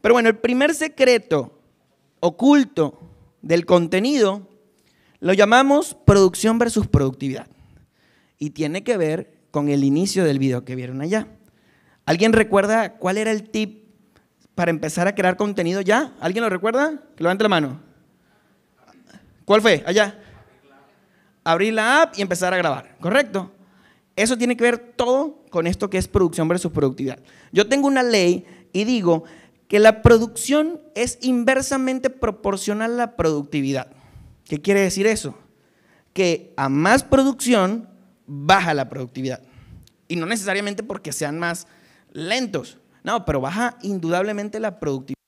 Pero bueno, el primer secreto oculto del contenido lo llamamos producción versus productividad. Y tiene que ver con el inicio del video que vieron allá. ¿Alguien recuerda cuál era el tip para empezar a crear contenido ya? ¿Alguien lo recuerda? Que levante la mano. ¿Cuál fue? Allá. Abrir la app y empezar a grabar, ¿correcto? Eso tiene que ver todo con esto que es producción versus productividad. Yo tengo una ley y digo que la producción es inversamente proporcional a la productividad. ¿Qué quiere decir eso? Que a más producción baja la productividad. Y no necesariamente porque sean más lentos, no, pero baja indudablemente la productividad.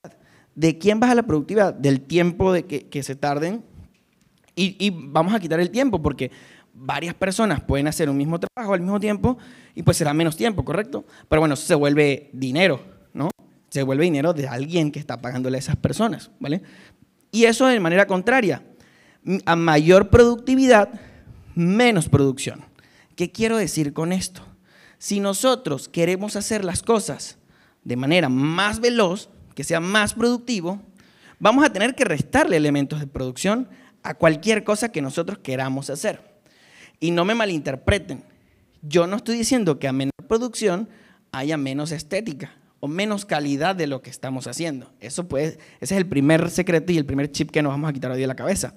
¿De quién baja la productividad? Del tiempo de que, se tarden. Y, y vamos a quitar el tiempo porque varias personas pueden hacer un mismo trabajo al mismo tiempo y pues será menos tiempo, ¿correcto? Pero bueno, se vuelve dinero se vuelve dinero de alguien que está pagándole a esas personas, ¿vale? Y eso de manera contraria, a mayor productividad, menos producción. ¿Qué quiero decir con esto? Si nosotros queremos hacer las cosas de manera más veloz, que sea más productivo, vamos a tener que restarle elementos de producción a cualquier cosa que nosotros queramos hacer. Y no me malinterpreten, yo no estoy diciendo que a menor producción haya menos estética o menos calidad de lo que estamos haciendo. Eso pues, ese es el primer secreto y el primer chip que nos vamos a quitar hoy de la cabeza.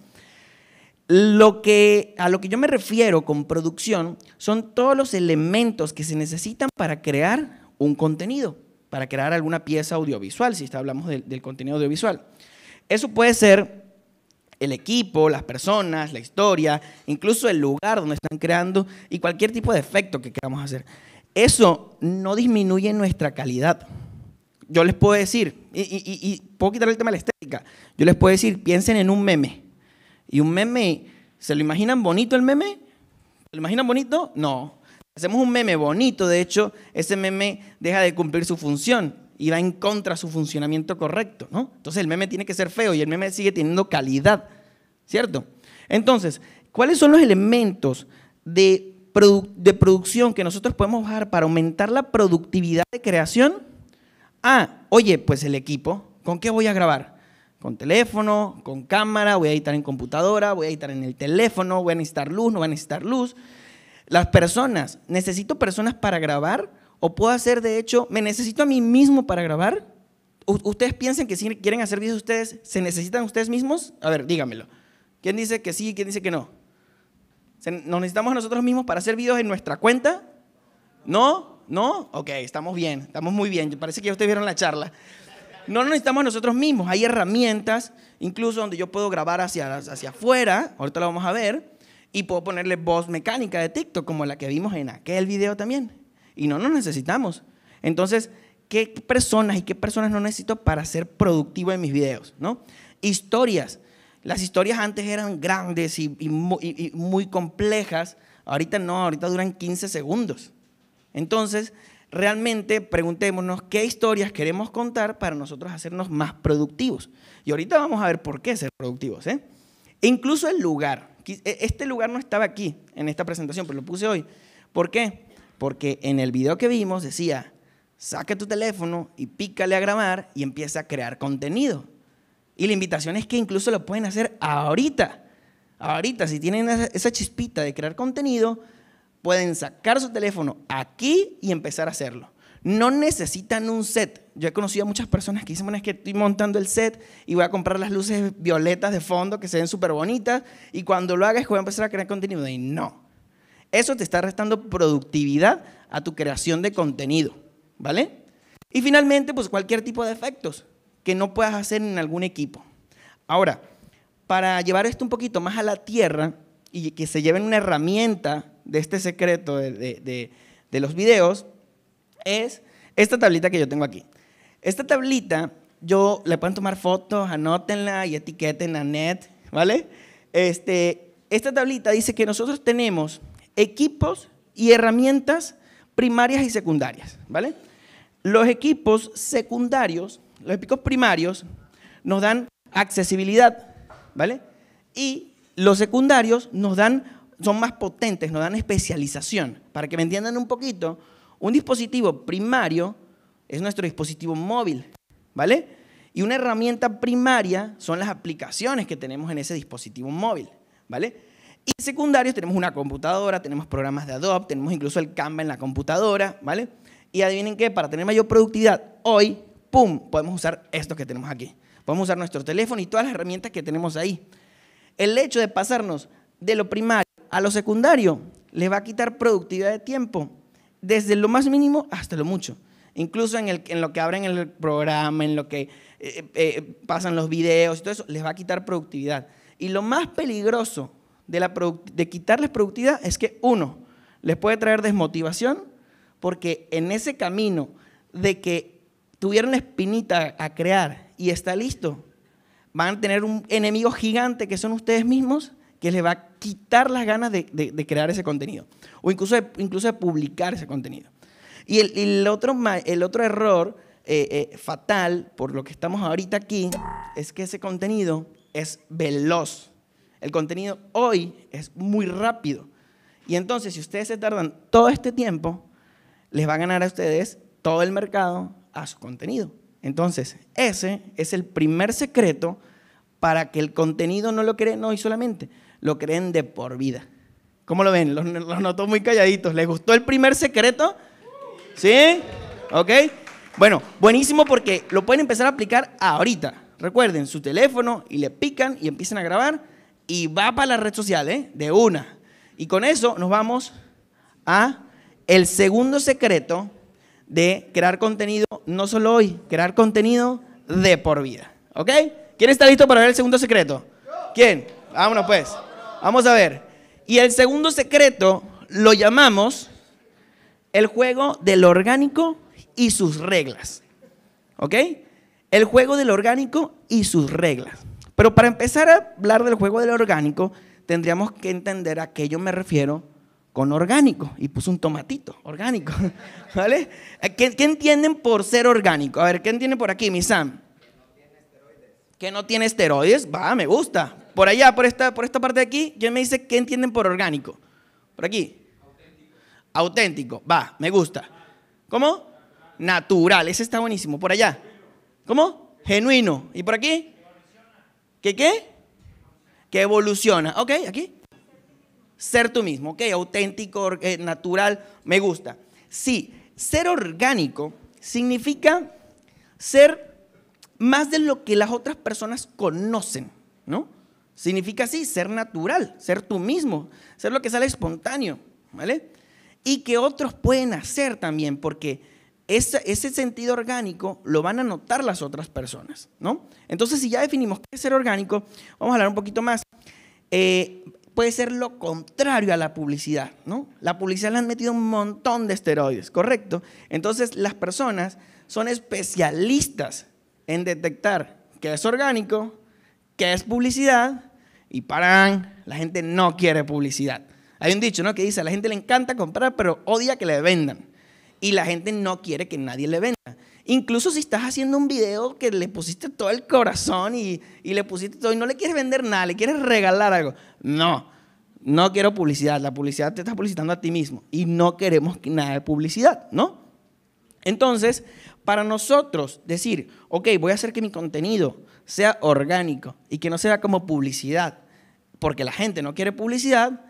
Lo que, a lo que yo me refiero con producción son todos los elementos que se necesitan para crear un contenido, para crear alguna pieza audiovisual, si está, hablamos del contenido audiovisual. Eso puede ser el equipo, las personas, la historia, incluso el lugar donde están creando y cualquier tipo de efecto que queramos hacer. Eso no disminuye nuestra calidad. Yo les puedo decir, y, puedo quitar el tema de la estética, yo les puedo decir, piensen en un meme. Y un meme, ¿se lo imaginan bonito el meme? ¿Se lo imaginan bonito? No. Hacemos un meme bonito, de hecho, ese meme deja de cumplir su función y va en contra de su funcionamiento correcto, ¿no? Entonces el meme tiene que ser feo y el meme sigue teniendo calidad, ¿cierto? Entonces, ¿cuáles son los elementos de de producción que nosotros podemos bajar para aumentar la productividad de creación? Ah, oye, pues el equipo, ¿con qué voy a grabar? Con teléfono, con cámara, voy a editar en computadora, voy a editar en el teléfono, voy a necesitar luz, no voy a necesitar luz. Las personas, ¿necesito personas para grabar? ¿O puedo hacer, de hecho, me necesito a mí mismo para grabar? ¿Ustedes piensan que si quieren hacer videos ustedes, se necesitan ustedes mismos? A ver, dígamelo. ¿Quién dice que sí quién dice que no? ¿Nos necesitamos nosotros mismos para hacer videos en nuestra cuenta? ¿No? ¿No? Ok, estamos bien, estamos muy bien. Parece que ya ustedes vieron la charla. No nos necesitamos nosotros mismos. Hay herramientas, incluso donde yo puedo grabar hacia, hacia afuera, ahorita lo vamos a ver, y puedo ponerle voz mecánica de TikTok, como la que vimos en aquel video también. Y no nos necesitamos. Entonces, ¿qué personas y qué personas no necesito para ser productivo en mis videos? ¿no? Historias. Las historias antes eran grandes y, muy, complejas, ahorita no, ahorita duran 15 segundos. Entonces, realmente preguntémonos qué historias queremos contar para nosotros hacernos más productivos. Y ahorita vamos a ver por qué ser productivos. ¿eh? E incluso el lugar. E-, este lugar no estaba aquí en esta presentación, pero lo puse hoy. ¿Por qué? Porque en el video que vimos decía, saca tu teléfono y pícale a grabar y empieza a crear contenido. Y la invitación es que incluso lo pueden hacer ahorita. Ahorita, si tienen esa chispita de crear contenido, pueden sacar su teléfono aquí y empezar a hacerlo. No necesitan un set. Yo he conocido a muchas personas que dicen, bueno, es que estoy montando el set y voy a comprar las luces violetas de fondo que se ven súper bonitas y cuando lo hagas voy a empezar a crear contenido. Y no. Eso te está restando productividad a tu creación de contenido, ¿vale? Y finalmente, pues cualquier tipo de efectos que no puedas hacer en algún equipo. Ahora, para llevar esto un poquito más a la tierra y que se lleven una herramienta de este secreto de, los videos, es esta tablita que yo tengo aquí. Esta tablita, yo le pueden tomar fotos, anótenla y etiqueten a Net, ¿vale? Este, esta tablita dice que nosotros tenemos equipos y herramientas primarias y secundarias, ¿vale? Los equipos secundarios los épicos primarios nos dan accesibilidad, ¿vale? Y los secundarios nos dan, son más potentes, nos dan especialización. Para que me entiendan un poquito, un dispositivo primario es nuestro dispositivo móvil, ¿vale? Y una herramienta primaria son las aplicaciones que tenemos en ese dispositivo móvil, ¿vale? Y secundarios tenemos una computadora, tenemos programas de Adobe, tenemos incluso el Canva en la computadora, ¿vale? Y adivinen qué, para tener mayor productividad hoy ¡pum! Podemos usar esto que tenemos aquí. Podemos usar nuestro teléfono y todas las herramientas que tenemos ahí. El hecho de pasarnos de lo primario a lo secundario les va a quitar productividad de tiempo, desde lo más mínimo hasta lo mucho. Incluso en, el, en lo que abren el programa, en lo que eh, eh, eh, pasan los videos y todo eso, les va a quitar productividad. Y lo más peligroso de, la de quitarles productividad es que, uno, les puede traer desmotivación, porque en ese camino de que tuvieron espinita a crear y está listo, van a tener un enemigo gigante que son ustedes mismos que les va a quitar las ganas de, crear ese contenido o incluso de, incluso publicar ese contenido. Y el, otro, el otro error eh, eh, fatal por lo que estamos ahorita aquí es que ese contenido es veloz. El contenido hoy es muy rápido. Y entonces, si ustedes se tardan todo este tiempo, les va a ganar a ustedes todo el mercado, a su contenido. Entonces, ese es el primer secreto para que el contenido no lo creen hoy solamente, lo creen de por vida. ¿Cómo lo ven? Los, noto notó muy calladitos. ¿Les gustó el primer secreto? ¿Sí? ¿Ok? Bueno, buenísimo porque lo pueden empezar a aplicar ahorita. Recuerden, su teléfono y le pican y empiezan a grabar y va para la red social, ¿eh? De una. Y con eso nos vamos a el segundo secreto de crear contenido, no solo hoy, crear contenido de por vida. ¿Ok? ¿Quién está listo para ver el segundo secreto? ¿Quién? Vámonos pues. Vamos a ver. Y el segundo secreto lo llamamos el juego del orgánico y sus reglas. ¿Ok? El juego del orgánico y sus reglas. Pero para empezar a hablar del juego del orgánico, tendríamos que entender a qué yo me refiero con orgánico y puso un tomatito orgánico. ¿Vale? ¿Qué, entienden por ser orgánico? A ver, ¿qué entienden por aquí, mi Sam? Que no tiene esteroides. Va, me gusta. Por allá, por esta, por esta parte de aquí, yo me dice, ¿qué entienden por orgánico? Por aquí. Auténtico. Auténtico. Va, me gusta. ¿Cómo? Natural. Ese está buenísimo. Por allá. ¿Cómo? Genuino. ¿Y por aquí? ¿Qué qué? Que evoluciona. Ok, aquí. Ser tú mismo, ok, auténtico, eh, natural, me gusta. Sí, ser orgánico significa ser más de lo que las otras personas conocen, ¿no? Significa sí, ser natural, ser tú mismo, ser lo que sale espontáneo, ¿vale? Y que otros pueden hacer también, porque ese, ese sentido orgánico lo van a notar las otras personas, ¿no? Entonces, si ya definimos qué es ser orgánico, vamos a hablar un poquito más. Eh, puede ser lo contrario a la publicidad, ¿no? La publicidad le han metido un montón de esteroides, ¿correcto? Entonces las personas son especialistas en detectar qué es orgánico, qué es publicidad, y paran, la gente no quiere publicidad. Hay un dicho, ¿no? Que dice, a la gente le encanta comprar, pero odia que le vendan. Y la gente no quiere que nadie le venda. Incluso si estás haciendo un video que le pusiste todo el corazón y, le pusiste todo y no le quieres vender nada, le quieres regalar algo. No, no quiero publicidad. La publicidad te está publicitando a ti mismo y no queremos nada de publicidad, ¿no? Entonces, para nosotros decir, ok, voy a hacer que mi contenido sea orgánico y que no sea como publicidad, porque la gente no quiere publicidad,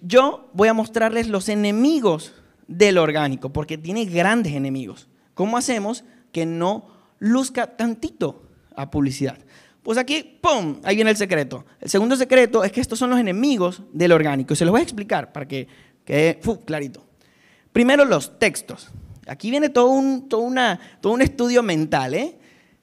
yo voy a mostrarles los enemigos del orgánico, porque tiene grandes enemigos. ¿Cómo hacemos que no luzca tantito a publicidad. Pues aquí, ¡pum! Ahí viene el secreto. El segundo secreto es que estos son los enemigos del orgánico. Y se los voy a explicar para que quede clarito. Primero, los textos. Aquí viene todo un, una, todo un estudio mental. ¿eh?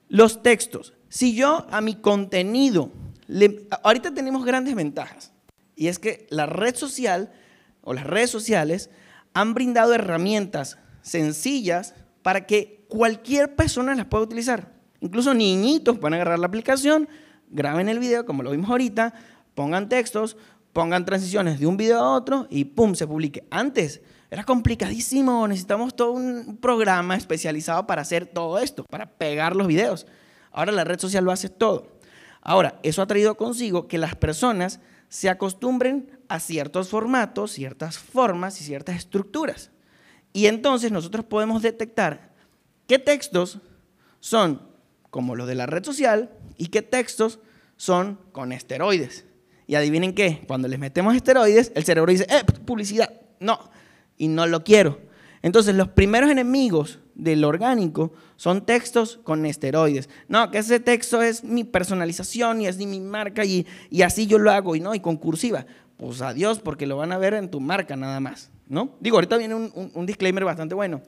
Los textos. Si yo a mi contenido, le, ahorita tenemos grandes ventajas. Y es que la red social o las redes sociales han brindado herramientas sencillas para que cualquier persona las puede utilizar. Incluso niñitos pueden agarrar la aplicación, graben el video, como lo vimos ahorita, pongan textos, pongan transiciones de un video a otro y ¡pum! se publique. Antes era complicadísimo, necesitamos todo un programa especializado para hacer todo esto, para pegar los videos. Ahora la red social lo hace todo. Ahora, eso ha traído consigo que las personas se acostumbren a ciertos formatos, ciertas formas y ciertas estructuras. Y entonces nosotros podemos detectar qué textos son como los de la red social y qué textos son con esteroides. Y adivinen qué, cuando les metemos esteroides, el cerebro dice, eh, publicidad, no, y no lo quiero. Entonces, los primeros enemigos del orgánico son textos con esteroides. No, que ese texto es mi personalización y es mi marca y, y así yo lo hago y no, y con Pues adiós, porque lo van a ver en tu marca nada más, ¿no? Digo, ahorita viene un, un, un disclaimer bastante bueno.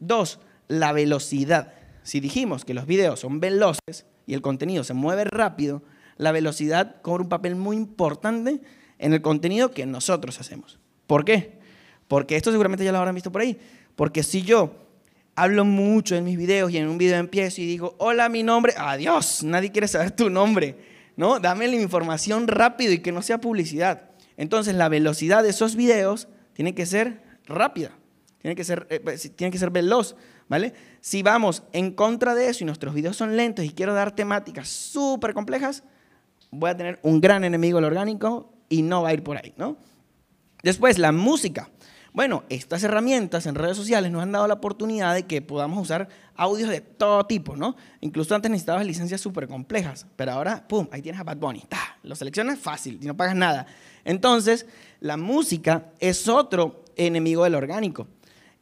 Dos, la velocidad. Si dijimos que los videos son veloces y el contenido se mueve rápido, la velocidad cobra un papel muy importante en el contenido que nosotros hacemos. ¿Por qué? Porque esto seguramente ya lo habrán visto por ahí. Porque si yo hablo mucho en mis videos y en un video empiezo y digo, hola, mi nombre, adiós, nadie quiere saber tu nombre, ¿no? Dame la información rápido y que no sea publicidad. Entonces la velocidad de esos videos tiene que ser rápida, tiene que ser, eh, pues, tiene que ser veloz ¿vale? Si vamos en contra de eso y nuestros videos son lentos y quiero dar temáticas súper complejas, voy a tener un gran enemigo del orgánico y no va a ir por ahí, ¿no? Después, la música. Bueno, estas herramientas en redes sociales nos han dado la oportunidad de que podamos usar audios de todo tipo, ¿no? Incluso antes necesitabas licencias súper complejas, pero ahora, ¡pum!, ahí tienes a Bad Bunny. ¡Tah! Lo seleccionas fácil y no pagas nada. Entonces, la música es otro enemigo del orgánico.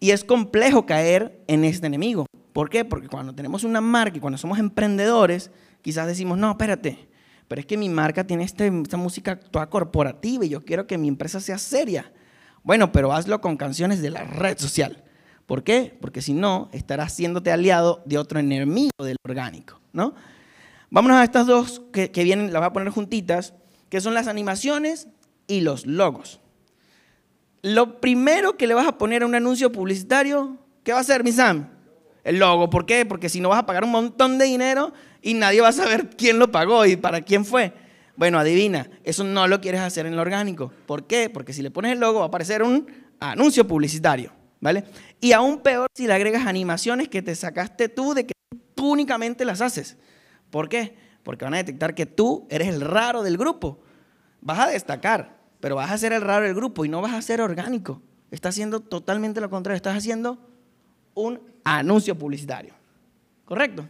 Y es complejo caer en este enemigo. ¿Por qué? Porque cuando tenemos una marca y cuando somos emprendedores, quizás decimos, no, espérate, pero es que mi marca tiene este, esta música toda corporativa y yo quiero que mi empresa sea seria. Bueno, pero hazlo con canciones de la red social. ¿Por qué? Porque si no, estarás haciéndote aliado de otro enemigo del orgánico, ¿no? Vámonos a estas dos que, que vienen, las voy a poner juntitas, que son las animaciones y los logos. Lo primero que le vas a poner a un anuncio publicitario, ¿qué va a ser, mi Sam? El logo. ¿Por qué? Porque si no vas a pagar un montón de dinero y nadie va a saber quién lo pagó y para quién fue. Bueno, adivina, eso no lo quieres hacer en lo orgánico. ¿Por qué? Porque si le pones el logo va a aparecer un anuncio publicitario, ¿vale? Y aún peor si le agregas animaciones que te sacaste tú de que tú únicamente las haces. ¿Por qué? Porque van a detectar que tú eres el raro del grupo. Vas a destacar pero vas a hacer el raro del grupo y no vas a ser orgánico. Estás haciendo totalmente lo contrario, estás haciendo un anuncio publicitario. ¿Correcto?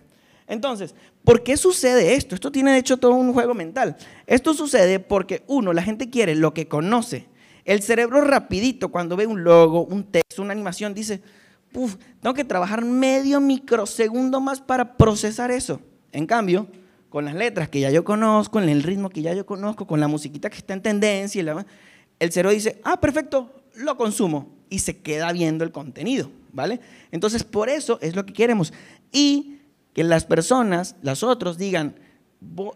Entonces, ¿por qué sucede esto? Esto tiene de hecho todo un juego mental. Esto sucede porque uno, la gente quiere lo que conoce. El cerebro rapidito cuando ve un logo, un texto, una animación, dice, Puf, tengo que trabajar medio microsegundo más para procesar eso. En cambio, con las letras que ya yo conozco, en el ritmo que ya yo conozco, con la musiquita que está en tendencia, y la, el cero dice, ah, perfecto, lo consumo y se queda viendo el contenido, ¿vale? Entonces, por eso es lo que queremos. Y que las personas, las otros, digan,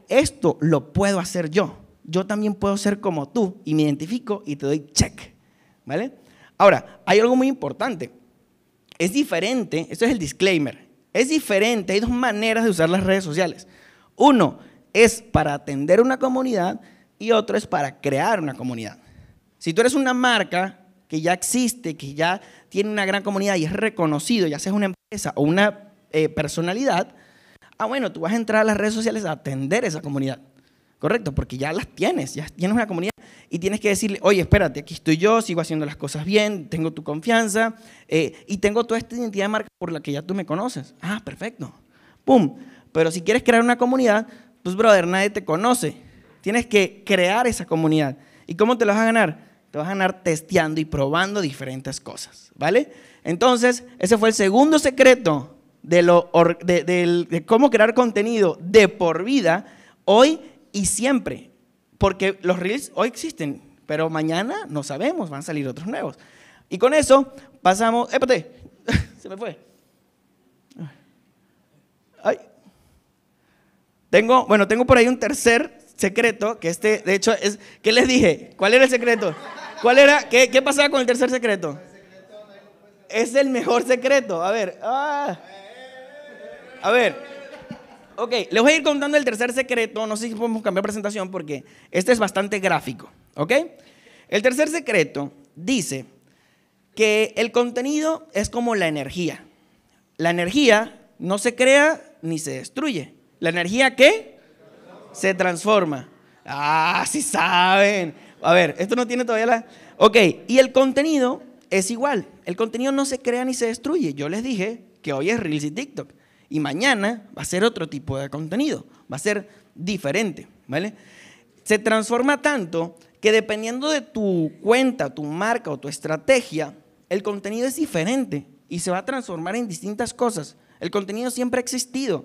esto lo puedo hacer yo. Yo también puedo ser como tú y me identifico y te doy check, ¿vale? Ahora, hay algo muy importante. Es diferente, esto es el disclaimer, es diferente, hay dos maneras de usar las redes sociales. Uno es para atender una comunidad y otro es para crear una comunidad. Si tú eres una marca que ya existe, que ya tiene una gran comunidad y es reconocido, ya seas una empresa o una eh, personalidad, ah, bueno, tú vas a entrar a las redes sociales a atender esa comunidad. Correcto, porque ya las tienes, ya tienes una comunidad y tienes que decirle, oye, espérate, aquí estoy yo, sigo haciendo las cosas bien, tengo tu confianza eh, y tengo toda esta identidad de marca por la que ya tú me conoces. Ah, perfecto. ¡Pum! Pero si quieres crear una comunidad, pues brother, nadie te conoce. Tienes que crear esa comunidad. ¿Y cómo te la vas a ganar? Te vas a ganar testeando y probando diferentes cosas, ¿vale? Entonces, ese fue el segundo secreto de, de cómo crear contenido de por vida, hoy y siempre. Porque los reels hoy existen, pero mañana no sabemos, van a salir otros nuevos. Y con eso pasamos... ¡Épate! Se me fue. Ay. Tengo, bueno, tengo por ahí un tercer secreto, que este, de hecho, es, ¿qué les dije? ¿Cuál era el secreto? ¿Cuál era? ¿Qué, pasaba con el tercer secreto? Es el mejor secreto. A ver. Ah. A ver. Ok, les voy a ir contando el tercer secreto. No sé si podemos cambiar presentación porque este es bastante gráfico. ¿Ok? El tercer secreto dice que el contenido es como la energía. La energía no se crea ni se destruye ¿La energía qué? Se transforma. Ah, sí saben. A ver, esto no tiene todavía la... Ok, y el contenido es igual. El contenido no se crea ni se destruye. Yo les dije que hoy es Reels y TikTok. Y mañana va a ser otro tipo de contenido. Va a ser diferente, ¿vale? Se transforma tanto que dependiendo de tu cuenta, tu marca o tu estrategia, el contenido es diferente y se va a transformar en distintas cosas. El contenido siempre ha existido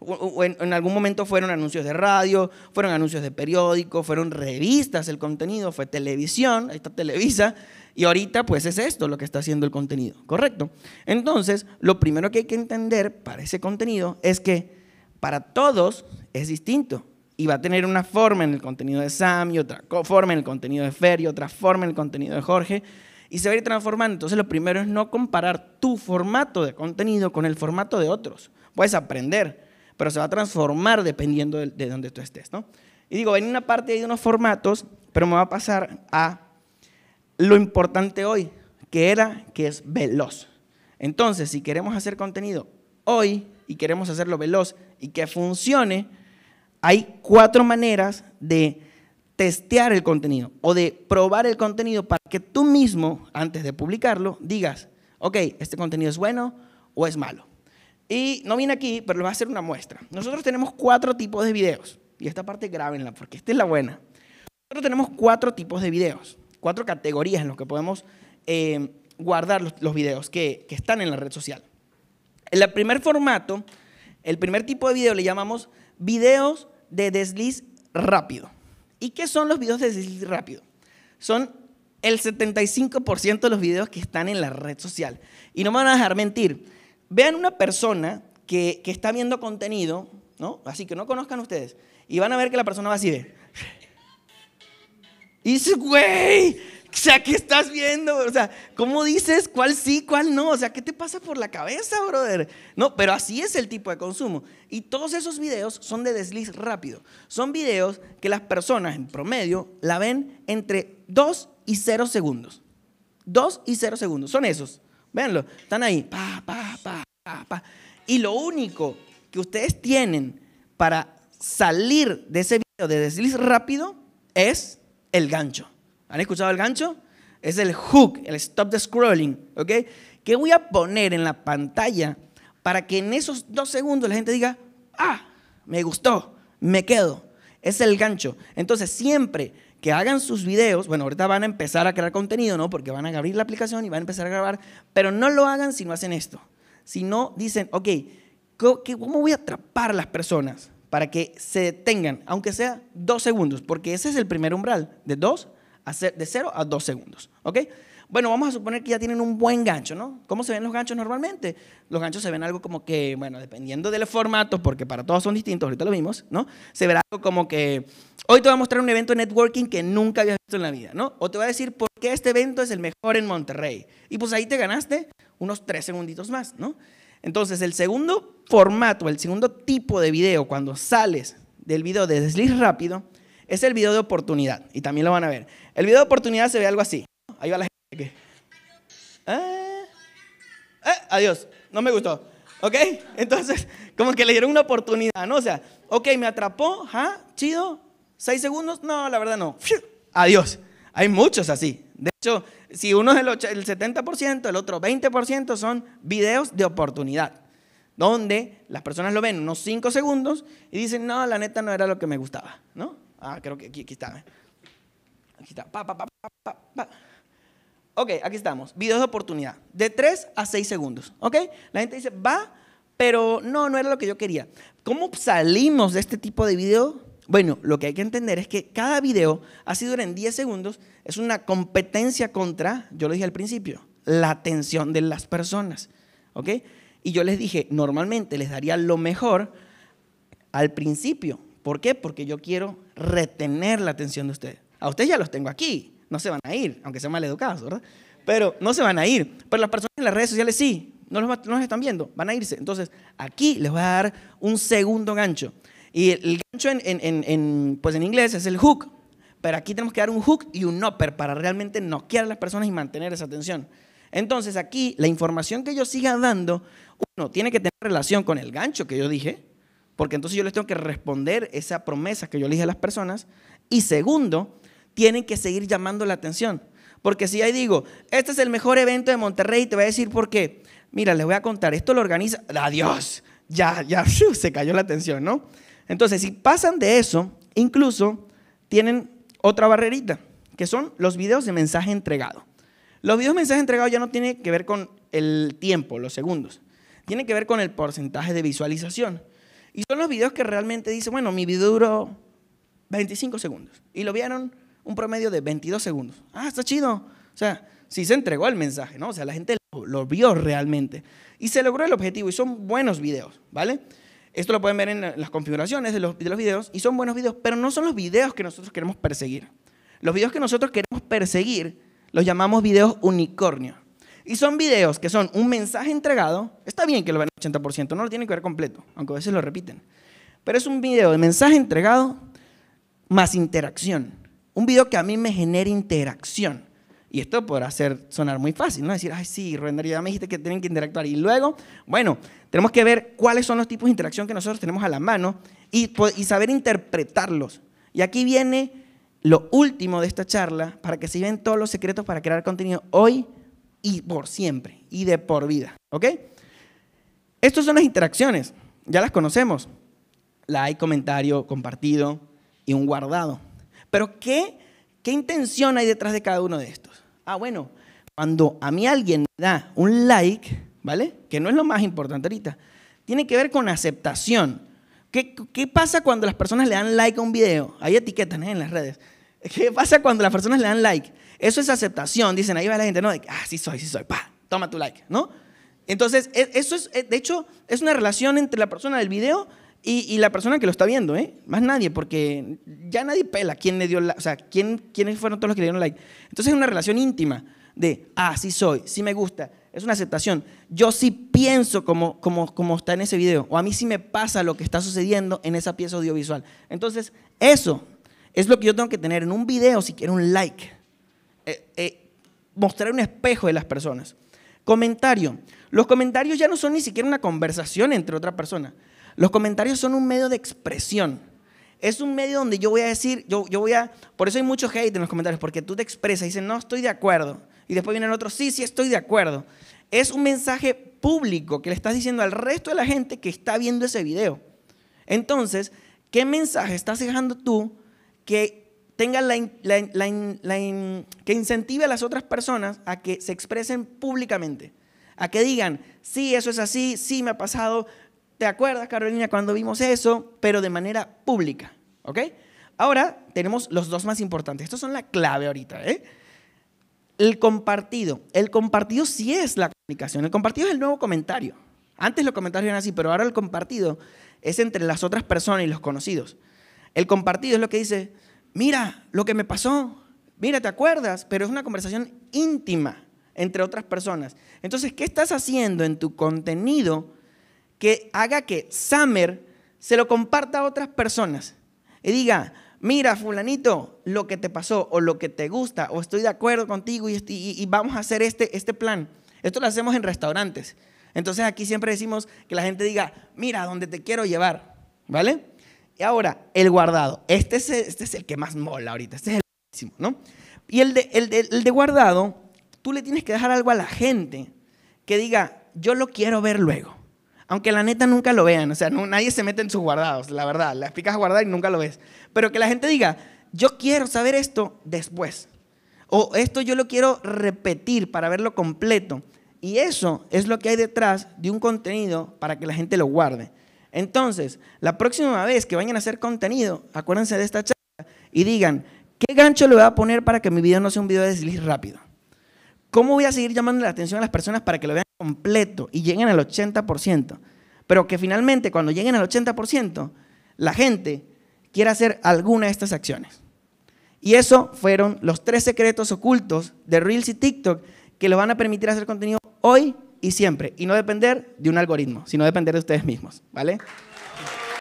en, algún momento fueron anuncios de radio, fueron anuncios de periódico, fueron revistas el contenido, fue televisión, ahí está Televisa, y ahorita pues es esto lo que está haciendo el contenido, ¿correcto? Entonces, lo primero que hay que entender para ese contenido es que para todos es distinto y va a tener una forma en el contenido de Sam y otra forma en el contenido de Fer y otra forma en el contenido de Jorge, y se va a ir transformando. Entonces, lo primero es no comparar tu formato de contenido con el formato de otros. Puedes aprender, pero se va a transformar dependiendo de, donde tú estés, ¿no? Y digo, en una parte ahí de unos formatos, pero me va a pasar a lo importante hoy, que era que es veloz. Entonces, si queremos hacer contenido hoy y queremos hacerlo veloz y que funcione, hay cuatro maneras de testear el contenido o de probar el contenido para que tú mismo, antes de publicarlo, digas, ok, este contenido es bueno o es malo. Y no viene aquí, pero les voy a hacer una muestra. Nosotros tenemos cuatro tipos de videos. Y esta parte grábenla, porque esta es la buena. Nosotros tenemos cuatro tipos de videos, cuatro categorías en las que podemos eh, guardar los, videos que, que, están en la red social. El primer formato, el primer tipo de video le llamamos videos de desliz rápido. ¿Y qué son los videos de desliz rápido? Son el 75% de los videos que están en la red social. Y no me van a dejar mentir, vean una persona que, está viendo contenido, ¿no? Así que no conozcan ustedes. Y van a ver que la persona va así de... Y dice, güey, o sea, ¿qué estás viendo? O sea, ¿cómo dices cuál sí, cuál no? O sea, ¿qué te pasa por la cabeza, brother? No, pero así es el tipo de consumo. Y todos esos videos son de desliz rápido. Son videos que las personas en promedio la ven entre 2 y 0 segundos. 2 y 0 segundos. Son esos. Véanlo, están ahí. Y lo único que ustedes tienen para salir de ese video de desliz rápido es el gancho. ¿Han escuchado el gancho? Es el hook, el stop the scrolling, ¿ok? ¿Qué voy a poner en la pantalla para que en esos dos segundos la gente diga, ah, me gustó, me quedo? Es el gancho. Entonces siempre que hagan sus videos. Bueno, ahorita van a empezar a crear contenido, ¿no? Porque van a abrir la aplicación y van a empezar a grabar, pero no lo hagan si no hacen esto. Si no dicen, ok, ¿cómo voy a atrapar a las personas para que se detengan, aunque sea dos segundos? Porque ese es el primer umbral, de, dos a de cero a dos segundos, ¿ok? Bueno, vamos a suponer que ya tienen un buen gancho, ¿no? ¿Cómo se ven los ganchos normalmente? Los ganchos se ven algo como que, bueno, dependiendo de los formatos, porque para todos son distintos, ahorita lo vimos, ¿no? Se verá algo como que, hoy te voy a mostrar un evento de networking que nunca habías visto en la vida, ¿no? O te voy a decir por qué este evento es el mejor en Monterrey. Y pues ahí te ganaste unos tres segunditos más, ¿no? Entonces, el segundo formato, el segundo tipo de video, cuando sales del video de desliz rápido, es el video de oportunidad. Y también lo van a ver. El video de oportunidad se ve algo así. Ahí va la Ah. Ah, adiós, no me gustó. ¿Ok? Entonces, como que le dieron una oportunidad, ¿no? O sea, ok, me atrapó, Chido, seis segundos, no, la verdad no. Adiós. Hay muchos así. De hecho, si uno es el, 70%, el otro 20% son videos de oportunidad, donde las personas lo ven unos 5 segundos y dicen, no, la neta no era lo que me gustaba, ¿no? Ah, creo que aquí, aquí está. Aquí está. Pa, pa, pa, pa, pa. Ok, aquí estamos. Videos de oportunidad. De 3 a 6 segundos. Ok. La gente dice, va, pero no, no era lo que yo quería. ¿Cómo salimos de este tipo de video? Bueno, lo que hay que entender es que cada video, así en 10 segundos, es una competencia contra, yo lo dije al principio, la atención de las personas. ¿Ok? Y yo les dije, normalmente les daría lo mejor al principio. ¿Por qué? Porque yo quiero retener la atención de ustedes. A ustedes ya los tengo aquí no se van a ir, aunque sean maleducados, ¿verdad? Pero no se van a ir. Pero las personas en las redes sociales sí, no los, están viendo, van a irse. Entonces, aquí les voy a dar un segundo gancho. Y el gancho en, pues en inglés es el hook, pero aquí tenemos que dar un hook y un upper para realmente noquear a las personas y mantener esa atención. Entonces aquí la información que yo siga dando, uno, tiene que tener relación con el gancho que yo dije, porque entonces yo les tengo que responder esa promesa que yo le dije a las personas. Y segundo, tienen que seguir llamando la atención. Porque si ahí digo, este es el mejor evento de Monterrey, te voy a decir por qué. Mira, les voy a contar, esto lo organiza, adiós, ya, ya, se cayó la atención, ¿no? Entonces, si pasan de eso, incluso tienen otra barrerita, que son los videos de mensaje entregado. Los videos de mensaje entregado ya no tienen que ver con el tiempo, los segundos, tienen que ver con el porcentaje de visualización. Y son los videos que realmente dicen, bueno, mi video duró 25 segundos y lo vieron un promedio de 22 segundos. Ah, está chido. O sea, sí se entregó el mensaje, ¿no? O sea, la gente lo, vio realmente. Y se logró el objetivo y son buenos videos, ¿vale? Esto lo pueden ver en las configuraciones de los, videos y son buenos videos, pero no son los videos que nosotros queremos perseguir. Los videos que nosotros queremos perseguir los llamamos videos unicornio. Y son videos que son un mensaje entregado. Está bien que lo vean 80%, no lo tienen que ver completo, aunque a veces lo repiten. Pero es un video de mensaje entregado más interacción. Un video que a mí me genere interacción. Y esto podrá hacer sonar muy fácil, ¿no? Decir, ay, sí, Render, ya me dijiste que tienen que interactuar. Y luego, bueno, tenemos que ver cuáles son los tipos de interacción que nosotros tenemos a la mano y, saber interpretarlos. Y aquí viene lo último de esta charla para que se lleven todos los secretos para crear contenido hoy y por siempre y de por vida, ¿ok? Estas son las interacciones, ya las conocemos. La hay comentario, compartido y un guardado. Pero ¿qué, qué intención hay detrás de cada uno de estos? Ah, bueno, cuando a mí alguien me da un like, ¿vale? Que no es lo más importante ahorita, tiene que ver con aceptación. ¿Qué, pasa cuando las personas le dan like a un video? Hay etiquetas en las redes. ¿Qué pasa cuando las personas le dan like? Eso es aceptación. Dicen, ahí va la gente, no, ah, sí soy, sí soy, pa, toma tu like, ¿no? Entonces, e, eso es, e, de hecho, es una relación entre la persona del video y, la persona que lo está viendo, ¿eh? Más nadie, porque ya nadie pela quién le dio o sea, quién, quiénes fueron todos los que le dieron like. Entonces es una relación íntima de, ah, sí soy, sí me gusta, es una aceptación. Yo sí pienso como, como, como está en ese video, o a mí sí me pasa lo que está sucediendo en esa pieza audiovisual. Entonces, eso es lo que yo tengo que tener en un video, si quiero un like. Eh, eh, mostrar un espejo de las personas. Comentario. Los comentarios ya no son ni siquiera una conversación entre otra persona. Los comentarios son un medio de expresión. Es un medio donde yo voy a decir, yo, voy a... Por eso hay mucho hate en los comentarios, porque tú te expresas y dices, no estoy de acuerdo. Y después viene el otro, sí, sí estoy de acuerdo. Es un mensaje público que le estás diciendo al resto de la gente que está viendo ese video. Entonces, ¿qué mensaje estás dejando tú que tenga la, que incentive a las otras personas a que se expresen públicamente? A que digan, sí, eso es así, sí me ha pasado, ¿Te acuerdas, Carolina, cuando vimos eso? Pero de manera pública, ¿ok? Ahora tenemos los dos más importantes. Estos son la clave ahorita, ¿eh? El compartido. El compartido sí es la comunicación. El compartido es el nuevo comentario. Antes los comentarios eran así, pero ahora el compartido es entre las otras personas y los conocidos. El compartido es lo que dice, mira lo que me pasó, mira, ¿te acuerdas? Pero es una conversación íntima entre otras personas. Entonces, ¿qué estás haciendo en tu contenido que haga que Summer se lo comparta a otras personas y diga, mira, fulanito, lo que te pasó o lo que te gusta o estoy de acuerdo contigo y, este, vamos a hacer este, este plan. Esto lo hacemos en restaurantes. Entonces aquí siempre decimos que la gente diga, mira, dónde te quiero llevar, ¿vale? Y ahora, el guardado. Este es, el, este es el que más mola ahorita, este es el máximo, ¿no? Y el de, el de guardado, tú le tienes que dejar algo a la gente que diga, yo lo quiero ver luego aunque la neta nunca lo vean, o sea, nadie se mete en sus guardados, la verdad, le picas a guardar y nunca lo ves. Pero que la gente diga, yo quiero saber esto después, o esto yo lo quiero repetir para verlo completo. Y eso es lo que hay detrás de un contenido para que la gente lo guarde. Entonces, la próxima vez que vayan a hacer contenido, acuérdense de esta charla y digan, ¿qué gancho le voy a poner para que mi video no sea un video de desliz rápido? ¿Cómo voy a seguir llamando la atención a las personas para que lo vean completo y lleguen al 80%? Pero que finalmente cuando lleguen al 80%, la gente quiera hacer alguna de estas acciones. Y eso fueron los tres secretos ocultos de Reels y TikTok que los van a permitir hacer contenido hoy y siempre. Y no depender de un algoritmo, sino depender de ustedes mismos. ¿Vale?